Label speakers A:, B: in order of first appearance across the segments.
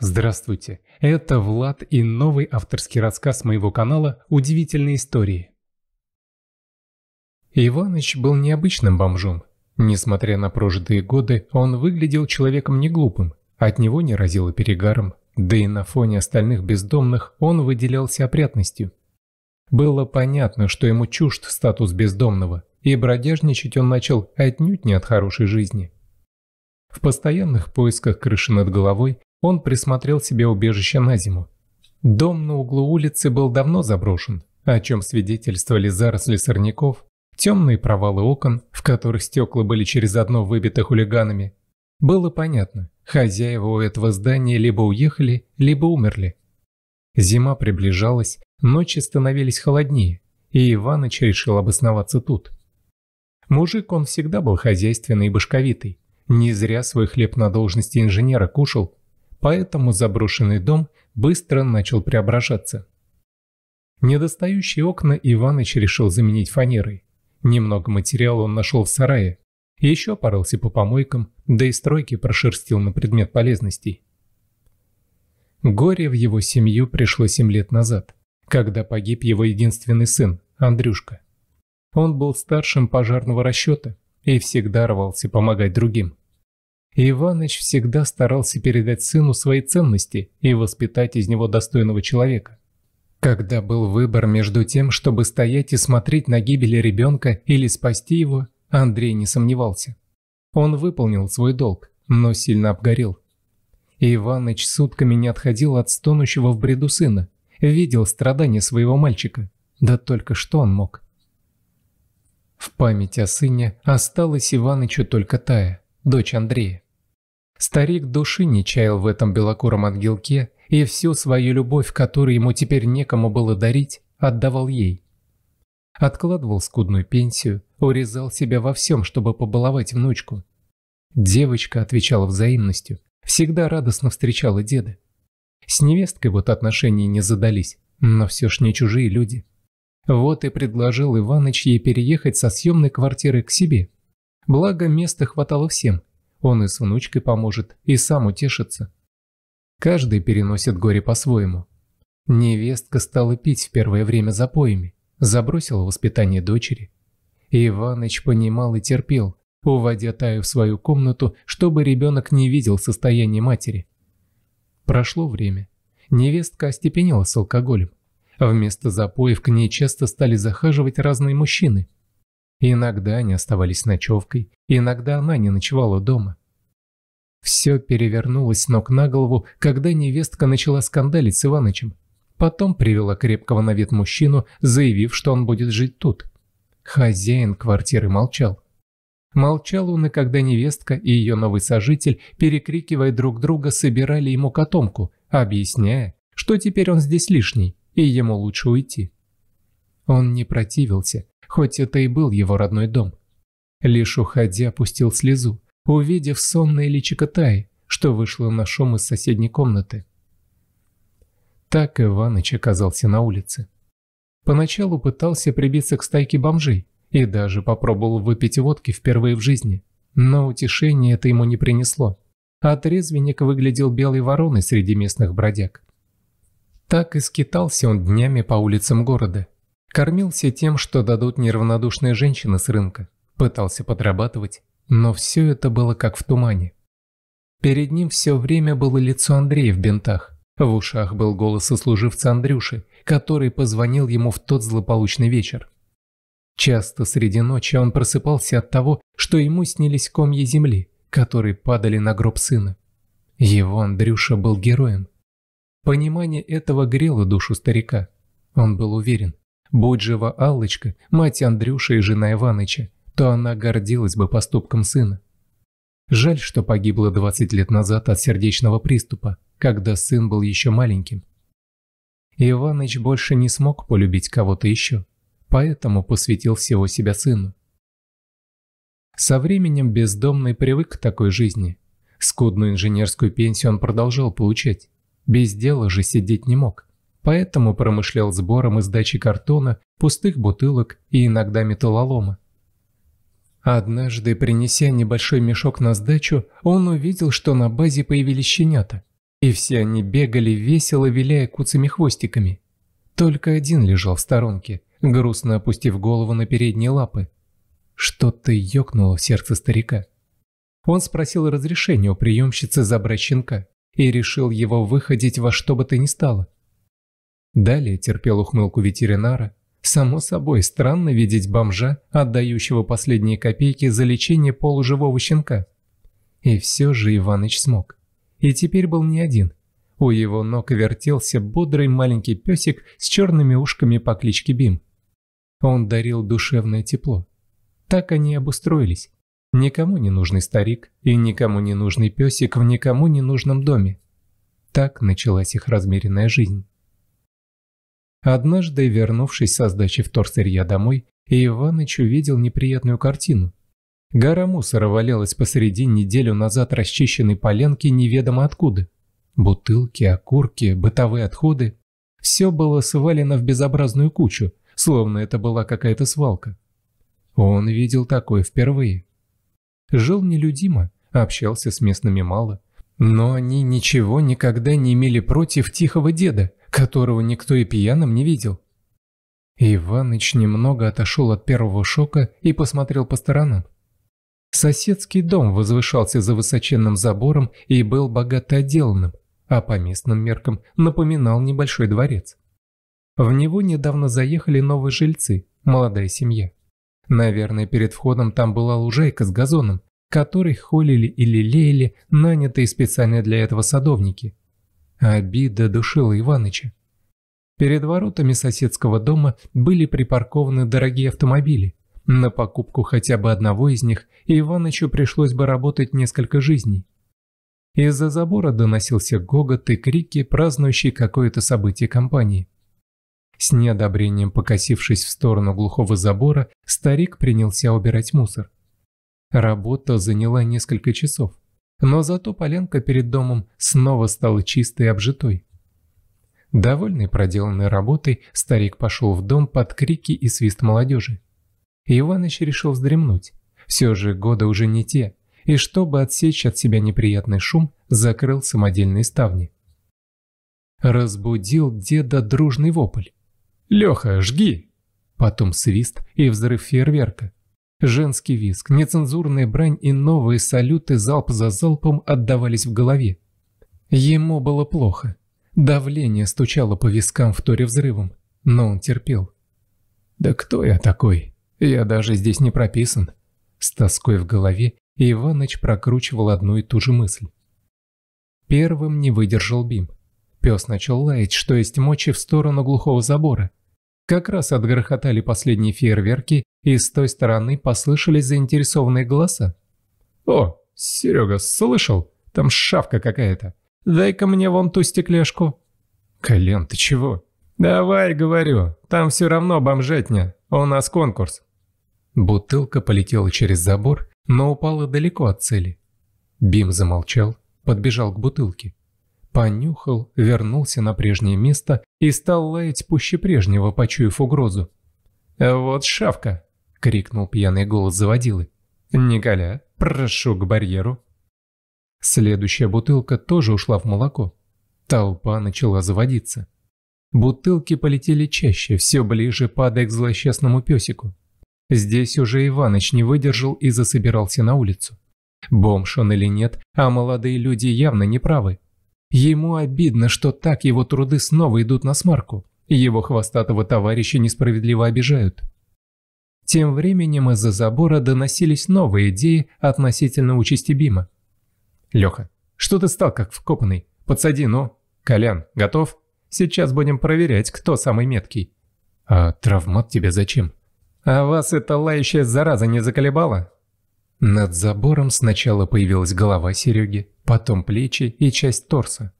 A: Здравствуйте, это Влад и новый авторский рассказ моего канала «Удивительные истории». Иваныч был необычным бомжом. Несмотря на прожитые годы, он выглядел человеком неглупым, от него не разило перегаром, да и на фоне остальных бездомных он выделялся опрятностью. Было понятно, что ему чужд статус бездомного, и бродяжничать он начал отнюдь не от хорошей жизни. В постоянных поисках крыши над головой он присмотрел себе убежище на зиму. Дом на углу улицы был давно заброшен, о чем свидетельствовали заросли сорняков, темные провалы окон, в которых стекла были через одно выбиты хулиганами. Было понятно, хозяева у этого здания либо уехали, либо умерли. Зима приближалась, ночи становились холоднее, и Иваныч решил обосноваться тут. Мужик он всегда был хозяйственный и башковитый. Не зря свой хлеб на должности инженера кушал, поэтому заброшенный дом быстро начал преображаться. Недостающие окна Иваныч решил заменить фанерой. Немного материала он нашел в сарае. Еще порылся по помойкам, да и стройки прошерстил на предмет полезностей. Горе в его семью пришло 7 лет назад, когда погиб его единственный сын, Андрюшка. Он был старшим пожарного расчета и всегда рвался помогать другим. Иваныч всегда старался передать сыну свои ценности и воспитать из него достойного человека. Когда был выбор между тем, чтобы стоять и смотреть на гибель ребенка или спасти его, Андрей не сомневался. Он выполнил свой долг, но сильно обгорел. Иваныч сутками не отходил от стонущего в бреду сына, видел страдания своего мальчика. Да только что он мог? В память о сыне осталась Иванычу только Тая, дочь Андрея. Старик души не чаял в этом белокуром ангелке и всю свою любовь, которую ему теперь некому было дарить, отдавал ей. Откладывал скудную пенсию, урезал себя во всем, чтобы побаловать внучку. Девочка отвечала взаимностью, всегда радостно встречала деда. С невесткой вот отношения не задались, но все ж не чужие люди. Вот и предложил Иваныч ей переехать со съемной квартиры к себе. Благо, места хватало всем – он и с внучкой поможет, и сам утешится. Каждый переносит горе по-своему. Невестка стала пить в первое время запоями, забросила воспитание дочери. Иваныч понимал и терпел, уводя Таю в свою комнату, чтобы ребенок не видел состояние матери. Прошло время. Невестка остепенела с алкоголем. Вместо запоев к ней часто стали захаживать разные мужчины. Иногда они оставались ночевкой, иногда она не ночевала дома. Все перевернулось ног на голову, когда невестка начала скандалить с Иванычем. Потом привела крепкого на вид мужчину, заявив, что он будет жить тут. Хозяин квартиры молчал. Молчал он и когда невестка и ее новый сожитель, перекрикивая друг друга, собирали ему котомку, объясняя, что теперь он здесь лишний, и ему лучше уйти. Он не противился, хоть это и был его родной дом. Лишь уходя, опустил слезу, увидев сонное личико Таи, что вышло на шум из соседней комнаты. Так Иваныч оказался на улице. Поначалу пытался прибиться к стайке бомжей и даже попробовал выпить водки впервые в жизни, но утешение это ему не принесло. А трезвенник выглядел белой вороной среди местных бродяг. Так и скитался он днями по улицам города, Кормился тем, что дадут неравнодушные женщины с рынка. Пытался подрабатывать, но все это было как в тумане. Перед ним все время было лицо Андрея в бинтах. В ушах был голос сослуживца Андрюши, который позвонил ему в тот злополучный вечер. Часто среди ночи он просыпался от того, что ему снились комья земли, которые падали на гроб сына. Его Андрюша был героем. Понимание этого грело душу старика. Он был уверен, Будь жива Аллочка, мать Андрюши и жена Иваныча, то она гордилась бы поступком сына. Жаль, что погибла 20 лет назад от сердечного приступа, когда сын был еще маленьким. Иваныч больше не смог полюбить кого-то еще, поэтому посвятил всего себя сыну. Со временем бездомный привык к такой жизни. Скудную инженерскую пенсию он продолжал получать. Без дела же сидеть не мог поэтому промышлял сбором и сдачей картона, пустых бутылок и иногда металлолома. Однажды, принеся небольшой мешок на сдачу, он увидел, что на базе появились щенята, и все они бегали весело, виляя куцами хвостиками. Только один лежал в сторонке, грустно опустив голову на передние лапы. Что-то ёкнуло в сердце старика. Он спросил разрешения у приемщицы забрать щенка и решил его выходить во что бы то ни стало. Далее терпел ухмылку ветеринара. Само собой, странно видеть бомжа, отдающего последние копейки за лечение полуживого щенка. И все же Иваныч смог. И теперь был не один. У его ног вертелся бодрый маленький песик с черными ушками по кличке Бим. Он дарил душевное тепло. Так они обустроились. Никому не нужный старик и никому не нужный песик в никому не нужном доме. Так началась их размеренная жизнь. Однажды, вернувшись со сдачи вторсырья домой, Иваныч увидел неприятную картину. Гора мусора валялась посреди неделю назад расчищенной поленки неведомо откуда. Бутылки, окурки, бытовые отходы – все было свалено в безобразную кучу, словно это была какая-то свалка. Он видел такое впервые. Жил нелюдимо, общался с местными мало, но они ничего никогда не имели против тихого деда, которого никто и пьяным не видел. Иваныч немного отошел от первого шока и посмотрел по сторонам. Соседский дом возвышался за высоченным забором и был богато отделанным, а по местным меркам напоминал небольшой дворец. В него недавно заехали новые жильцы, молодая семья. Наверное, перед входом там была лужайка с газоном, который холили или лелеяли нанятые специально для этого садовники – Обида душила Иваныча. Перед воротами соседского дома были припаркованы дорогие автомобили. На покупку хотя бы одного из них Иванычу пришлось бы работать несколько жизней. Из-за забора доносился гогот и крики, празднующие какое-то событие компании. С неодобрением покосившись в сторону глухого забора, старик принялся убирать мусор. Работа заняла несколько часов но зато поленка перед домом снова стала чистой и обжитой. Довольный проделанной работой, старик пошел в дом под крики и свист молодежи. Иваныч решил вздремнуть. Все же года уже не те, и чтобы отсечь от себя неприятный шум, закрыл самодельные ставни. Разбудил деда дружный вопль. «Леха, жги!» Потом свист и взрыв фейерверка. Женский визг, нецензурная брань и новые салюты залп за залпом отдавались в голове. Ему было плохо. Давление стучало по вискам в торе взрывом, но он терпел. «Да кто я такой? Я даже здесь не прописан». С тоской в голове Иваныч прокручивал одну и ту же мысль. Первым не выдержал Бим. Пес начал лаять, что есть мочи в сторону глухого забора – как раз отгрохотали последние фейерверки, и с той стороны послышались заинтересованные голоса. «О, Серега, слышал? Там шавка какая-то. Дай-ка мне вон ту стекляшку». «Колян, ты чего?» «Давай, говорю, там все равно бомжатня, а у нас конкурс». Бутылка полетела через забор, но упала далеко от цели. Бим замолчал, подбежал к бутылке понюхал, вернулся на прежнее место и стал лаять пуще прежнего, почуяв угрозу. «Вот шавка!» — крикнул пьяный голос заводилы. «Николя, прошу к барьеру!» Следующая бутылка тоже ушла в молоко. Толпа начала заводиться. Бутылки полетели чаще, все ближе падая к злосчастному песику. Здесь уже Иваныч не выдержал и засобирался на улицу. Бомж он или нет, а молодые люди явно не правы. Ему обидно, что так его труды снова идут на смарку, и его хвостатого товарища несправедливо обижают. Тем временем из-за забора доносились новые идеи относительно участи Бима. «Леха, что ты стал как вкопанный? Подсади, ну. Колян, готов? Сейчас будем проверять, кто самый меткий». «А травмат тебе зачем?» «А вас эта лающая зараза не заколебала? Над забором сначала появилась голова Сереги, потом плечи и часть торса.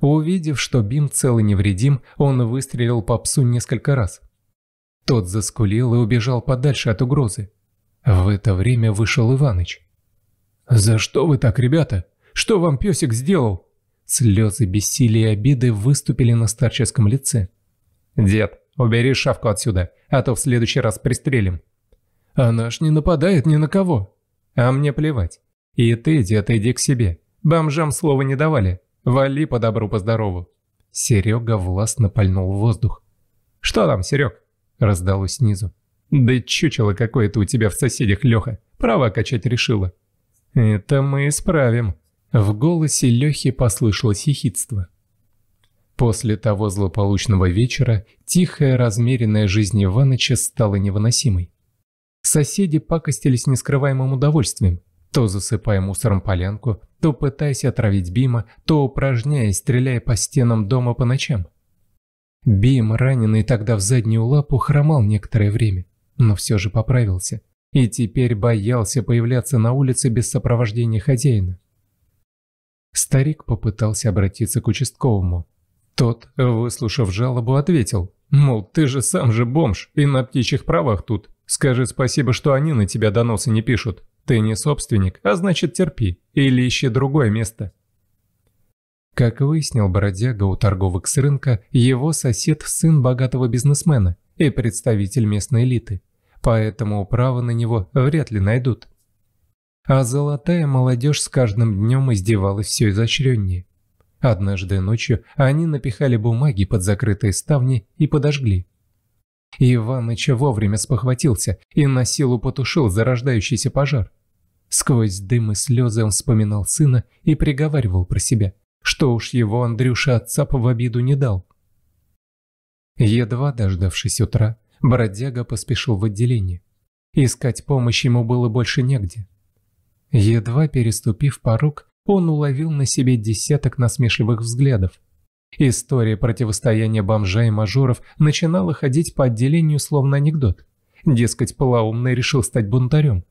A: Увидев, что Бим цел и невредим, он выстрелил по псу несколько раз. Тот заскулил и убежал подальше от угрозы. В это время вышел Иваныч. «За что вы так, ребята? Что вам песик сделал?» Слезы бессилия и обиды выступили на старческом лице. «Дед, убери шавку отсюда, а то в следующий раз пристрелим», она ж не нападает ни на кого. А мне плевать. И ты, дед, иди к себе. Бомжам слова не давали. Вали по добру, по здорову. Серега властно пальнул в воздух. «Что там, Серег?» – раздалось снизу. «Да чучело какое-то у тебя в соседях, Леха. Право качать решила». «Это мы исправим». В голосе Лехи послышалось ехидство. После того злополучного вечера тихая размеренная жизнь Иваныча стала невыносимой. Соседи пакостились нескрываемым удовольствием, то засыпая мусором полянку, то пытаясь отравить Бима, то упражняясь, стреляя по стенам дома по ночам. Бим, раненый тогда в заднюю лапу, хромал некоторое время, но все же поправился и теперь боялся появляться на улице без сопровождения хозяина. Старик попытался обратиться к участковому. Тот, выслушав жалобу, ответил, мол, ты же сам же бомж и на птичьих правах тут. Скажи спасибо, что они на тебя доносы не пишут. Ты не собственник, а значит терпи. Или ищи другое место. Как выяснил бродяга у торговок с рынка, его сосед – сын богатого бизнесмена и представитель местной элиты. Поэтому права на него вряд ли найдут. А золотая молодежь с каждым днем издевалась все изощреннее. Однажды ночью они напихали бумаги под закрытые ставни и подожгли. Иваныч вовремя спохватился и на силу потушил зарождающийся пожар. Сквозь дым и слезы он вспоминал сына и приговаривал про себя, что уж его Андрюша отца в обиду не дал. Едва дождавшись утра, бродяга поспешил в отделение. Искать помощь ему было больше негде. Едва переступив порог, он уловил на себе десяток насмешливых взглядов. История противостояния бомжей и мажоров начинала ходить по отделению словно анекдот. Дескать, полоумный решил стать бунтарем.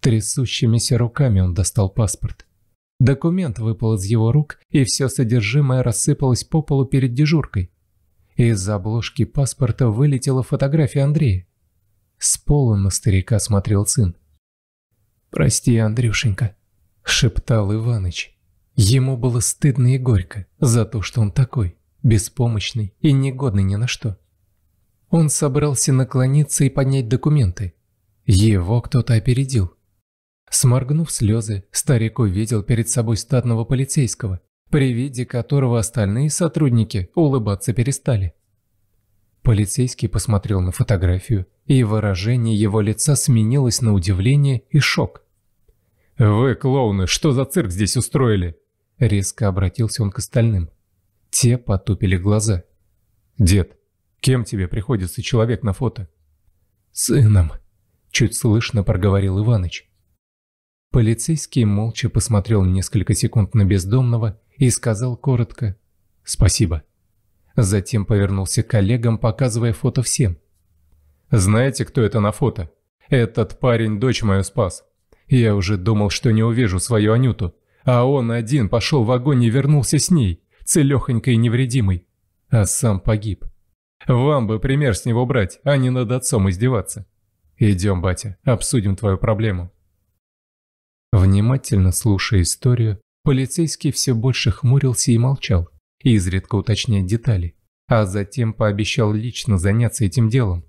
A: Трясущимися руками он достал паспорт. Документ выпал из его рук, и все содержимое рассыпалось по полу перед дежуркой. Из обложки паспорта вылетела фотография Андрея. С пола на старика смотрел сын. «Прости, Андрюшенька», — шептал Иваныч. Ему было стыдно и горько за то, что он такой, беспомощный и негодный ни на что. Он собрался наклониться и поднять документы. Его кто-то опередил. Сморгнув слезы, старик увидел перед собой статного полицейского, при виде которого остальные сотрудники улыбаться перестали. Полицейский посмотрел на фотографию, и выражение его лица сменилось на удивление и шок. «Вы, клоуны, что за цирк здесь устроили?» Резко обратился он к остальным. Те потупили глаза. «Дед, кем тебе приходится человек на фото?» «Сыном», — чуть слышно проговорил Иваныч. Полицейский молча посмотрел несколько секунд на бездомного и сказал коротко «Спасибо». Затем повернулся к коллегам, показывая фото всем. «Знаете, кто это на фото? Этот парень дочь мою спас. Я уже думал, что не увижу свою Анюту. А он один пошел в огонь и вернулся с ней, целехонькой и невредимой. А сам погиб. Вам бы пример с него брать, а не над отцом издеваться. Идем, батя, обсудим твою проблему. Внимательно слушая историю, полицейский все больше хмурился и молчал, изредка уточняя детали, а затем пообещал лично заняться этим делом.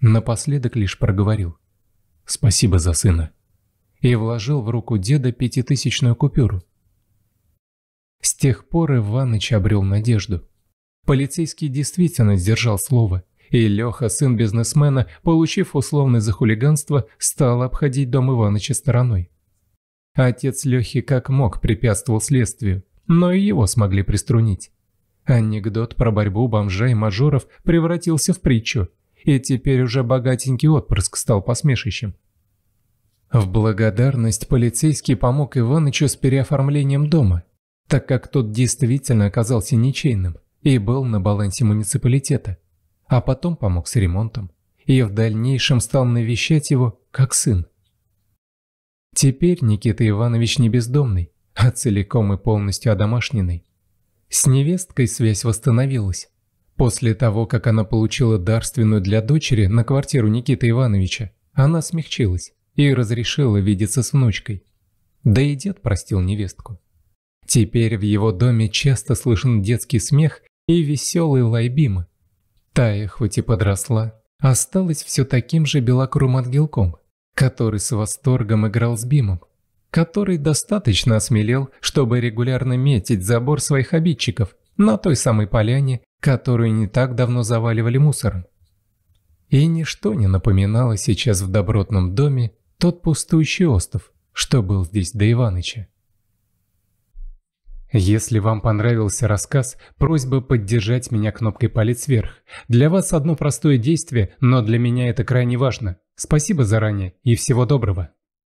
A: Напоследок лишь проговорил. «Спасибо за сына» и вложил в руку деда пятитысячную купюру. С тех пор Иваныч обрел надежду. Полицейский действительно сдержал слово, и Леха, сын бизнесмена, получив условное за хулиганство, стал обходить дом Иваныча стороной. Отец Лехи как мог препятствовал следствию, но и его смогли приструнить. Анекдот про борьбу бомжа и мажоров превратился в притчу, и теперь уже богатенький отпрыск стал посмешищем. В благодарность полицейский помог Иванычу с переоформлением дома, так как тот действительно оказался ничейным и был на балансе муниципалитета, а потом помог с ремонтом и в дальнейшем стал навещать его как сын. Теперь Никита Иванович не бездомный, а целиком и полностью одомашненный. С невесткой связь восстановилась. После того, как она получила дарственную для дочери на квартиру Никиты Ивановича, она смягчилась и разрешила видеться с внучкой. Да и дед простил невестку. Теперь в его доме часто слышен детский смех и веселый лай Бима. Тая хоть и подросла, осталась все таким же белокрум ангелком, который с восторгом играл с Бимом, который достаточно осмелел, чтобы регулярно метить забор своих обидчиков на той самой поляне, которую не так давно заваливали мусором. И ничто не напоминало сейчас в добротном доме тот пустующий остров, что был здесь до Иваныча. Если вам понравился рассказ, просьба поддержать меня кнопкой «Палец вверх». Для вас одно простое действие, но для меня это крайне важно. Спасибо заранее и всего доброго.